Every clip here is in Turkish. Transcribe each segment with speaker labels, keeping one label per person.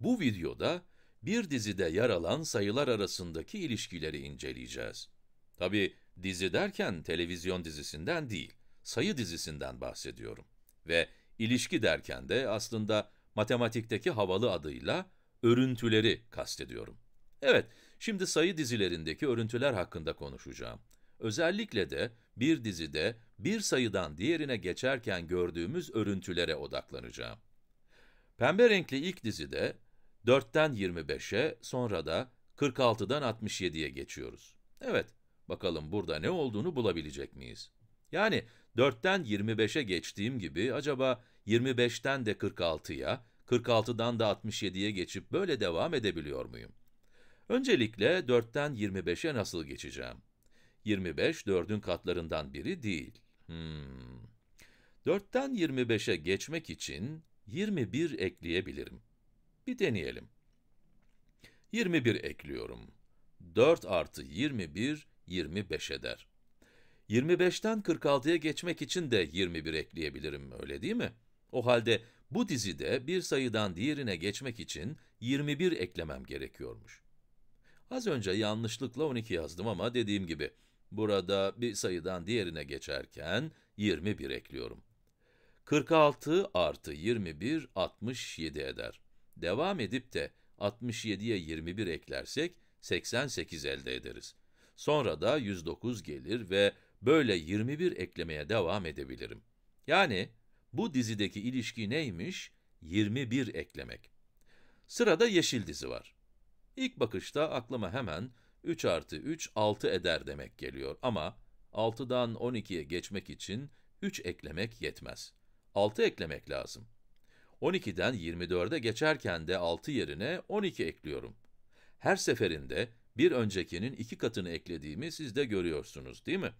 Speaker 1: Bu videoda bir dizide yer alan sayılar arasındaki ilişkileri inceleyeceğiz. Tabi dizi derken televizyon dizisinden değil, sayı dizisinden bahsediyorum. Ve ilişki derken de aslında matematikteki havalı adıyla örüntüleri kastediyorum. Evet, şimdi sayı dizilerindeki örüntüler hakkında konuşacağım. Özellikle de bir dizide bir sayıdan diğerine geçerken gördüğümüz örüntülere odaklanacağım. Pembe renkli ilk dizide 4'ten 25'e, sonra da 46'dan 67'ye geçiyoruz. Evet, bakalım burada ne olduğunu bulabilecek miyiz? Yani 4'ten 25'e geçtiğim gibi acaba 25'ten de 46'ya, 46'dan da 67'ye geçip böyle devam edebiliyor muyum? Öncelikle 4'ten 25'e nasıl geçeceğim? 25, 4'ün katlarından biri değil. Hmm. 4'ten 25'e geçmek için 21 ekleyebilirim. Bir deneyelim. 21 ekliyorum. 4 artı 21, 25 eder. 25'ten 46'ya geçmek için de 21 ekleyebilirim, öyle değil mi? O halde bu dizide bir sayıdan diğerine geçmek için 21 eklemem gerekiyormuş. Az önce yanlışlıkla 12 yazdım ama dediğim gibi, burada bir sayıdan diğerine geçerken 21 ekliyorum. 46 artı 21, 67 eder. Devam edip de 67'ye 21 eklersek 88 elde ederiz. Sonra da 109 gelir ve böyle 21 eklemeye devam edebilirim. Yani bu dizideki ilişki neymiş? 21 eklemek. Sırada yeşil dizi var. İlk bakışta aklıma hemen 3 artı 3, 6 eder demek geliyor ama 6'dan 12'ye geçmek için 3 eklemek yetmez. 6 eklemek lazım. 12'den 24'e geçerken de 6 yerine 12 ekliyorum. Her seferinde bir öncekinin 2 katını eklediğimi siz de görüyorsunuz değil mi?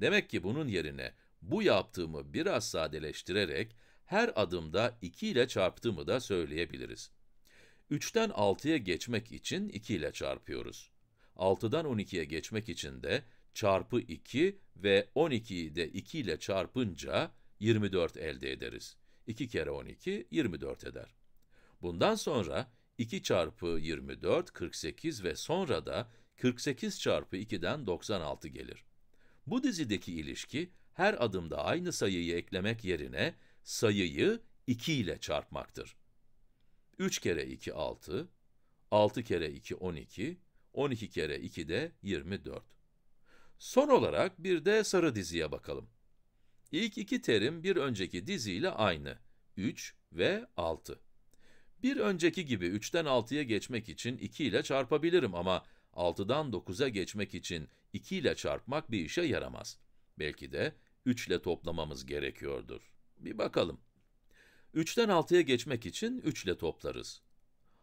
Speaker 1: Demek ki bunun yerine bu yaptığımı biraz sadeleştirerek her adımda 2 ile çarptığımı da söyleyebiliriz. 3'ten 6'ya geçmek için 2 ile çarpıyoruz. 6'dan 12'ye geçmek için de çarpı 2 ve 12'yi de 2 ile çarpınca 24 elde ederiz. 2 kere 12, 24 eder. Bundan sonra 2 çarpı 24, 48 ve sonra da 48 çarpı 2'den 96 gelir. Bu dizideki ilişki, her adımda aynı sayıyı eklemek yerine sayıyı 2 ile çarpmaktır. 3 kere 2, 6, 6 kere 2, 12, 12 kere 2 de 24. Son olarak bir de sarı diziye bakalım. İlk iki terim bir önceki diziyle aynı. 3 ve 6. Bir önceki gibi 3'ten 6'ya geçmek için 2 ile çarpabilirim ama 6'dan 9'a geçmek için 2 ile çarpmak bir işe yaramaz. Belki de 3 ile toplamamız gerekiyordur. Bir bakalım. 3'ten 6'ya geçmek için 3 ile toplarız.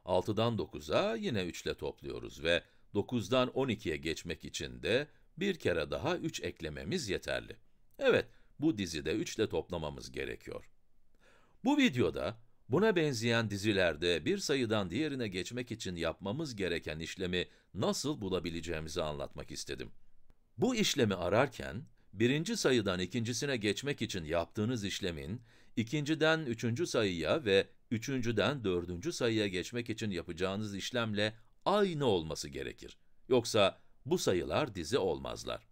Speaker 1: 6'dan 9'a yine 3 ile topluyoruz ve 9'dan 12'ye geçmek için de bir kere daha 3 eklememiz yeterli. Evet, bu dizide 3 ile toplamamız gerekiyor. Bu videoda buna benzeyen dizilerde bir sayıdan diğerine geçmek için yapmamız gereken işlemi nasıl bulabileceğimizi anlatmak istedim. Bu işlemi ararken birinci sayıdan ikincisine geçmek için yaptığınız işlemin, ikinciden üçüncü sayıya ve üçüncüden dördüncü sayıya geçmek için yapacağınız işlemle aynı olması gerekir. Yoksa bu sayılar dizi olmazlar.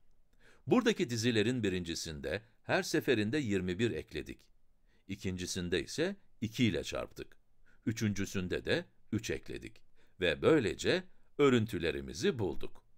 Speaker 1: Buradaki dizilerin birincisinde her seferinde 21 ekledik. İkincisinde ise 2 ile çarptık. Üçüncüsünde de 3 ekledik. Ve böylece örüntülerimizi bulduk.